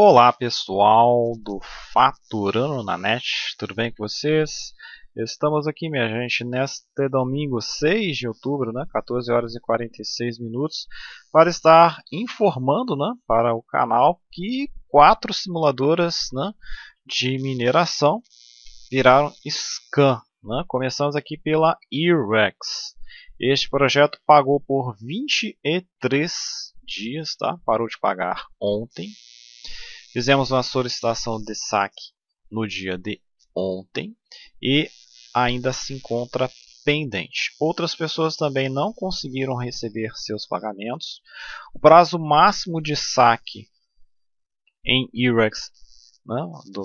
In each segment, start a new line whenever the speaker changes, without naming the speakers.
Olá pessoal do Faturando na Net, tudo bem com vocês? Estamos aqui, minha gente, neste domingo 6 de outubro, né, 14 horas e 46 minutos, para estar informando né, para o canal que quatro simuladoras né, de mineração viraram scan. Né? Começamos aqui pela IREX. Este projeto pagou por 23 dias, tá? parou de pagar ontem, Fizemos uma solicitação de saque no dia de ontem e ainda se encontra pendente. Outras pessoas também não conseguiram receber seus pagamentos. O prazo máximo de saque em IREX né, do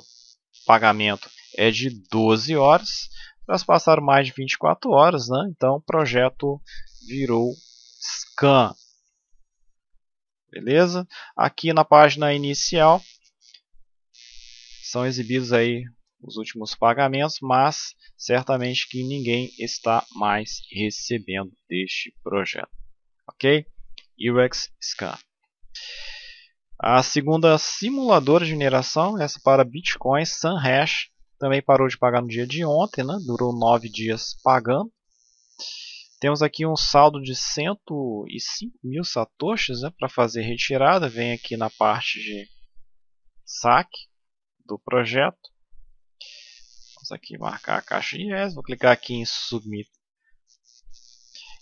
pagamento é de 12 horas. Já se passaram mais de 24 horas, né? então o projeto virou scan. Beleza? Aqui na página inicial são exibidos aí os últimos pagamentos, mas certamente que ninguém está mais recebendo deste projeto. Ok? Irex Scan. A segunda simuladora de mineração, essa para Bitcoin, SunHash, também parou de pagar no dia de ontem, né? durou nove dias pagando. Temos aqui um saldo de 105 mil satoshis né? para fazer retirada, vem aqui na parte de saque do projeto. Vamos aqui marcar a caixa de né? res, vou clicar aqui em Submit.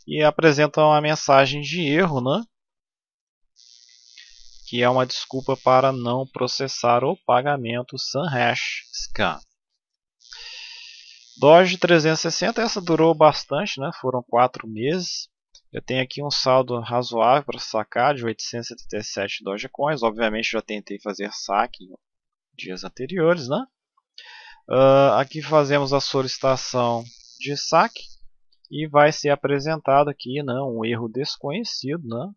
E apresenta uma mensagem de erro, né? que é uma desculpa para não processar o pagamento Sunhash Scan. Doge 360, essa durou bastante, né? foram 4 meses. Eu tenho aqui um saldo razoável para sacar de 877 Dogecoins. Obviamente já tentei fazer saque dias anteriores. Né? Uh, aqui fazemos a solicitação de saque e vai ser apresentado aqui né, um erro desconhecido, né,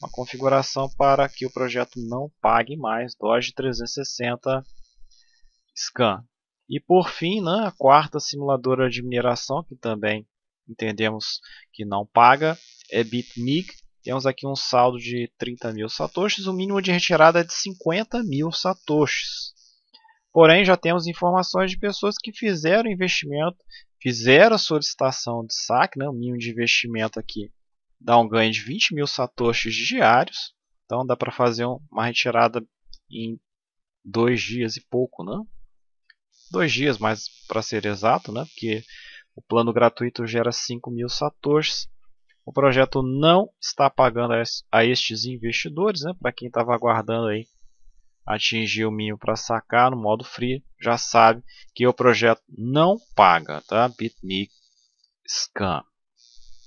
uma configuração para que o projeto não pague mais Doge 360 Scan. E por fim, né, a quarta simuladora de mineração, que também entendemos que não paga, é Bitmig. Temos aqui um saldo de 30 mil satoshis, o mínimo de retirada é de 50 mil satoshis. Porém, já temos informações de pessoas que fizeram investimento, fizeram a solicitação de saque, né? o mínimo de investimento aqui dá um ganho de 20 mil satoshis diários. Então dá para fazer uma retirada em dois dias e pouco, né? Dois dias, mais para ser exato, né? Porque o plano gratuito gera 5 mil satoshis. O projeto não está pagando a estes investidores, né? Para quem estava aguardando aí atingir o mínimo para sacar no modo free, já sabe que o projeto não paga, tá? BitMe Scan.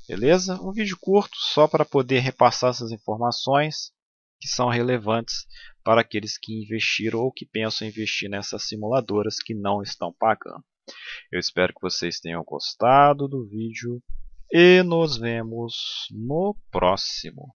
Beleza? Um vídeo curto só para poder repassar essas informações que são relevantes para aqueles que investiram ou que pensam investir nessas simuladoras que não estão pagando. Eu espero que vocês tenham gostado do vídeo e nos vemos no próximo.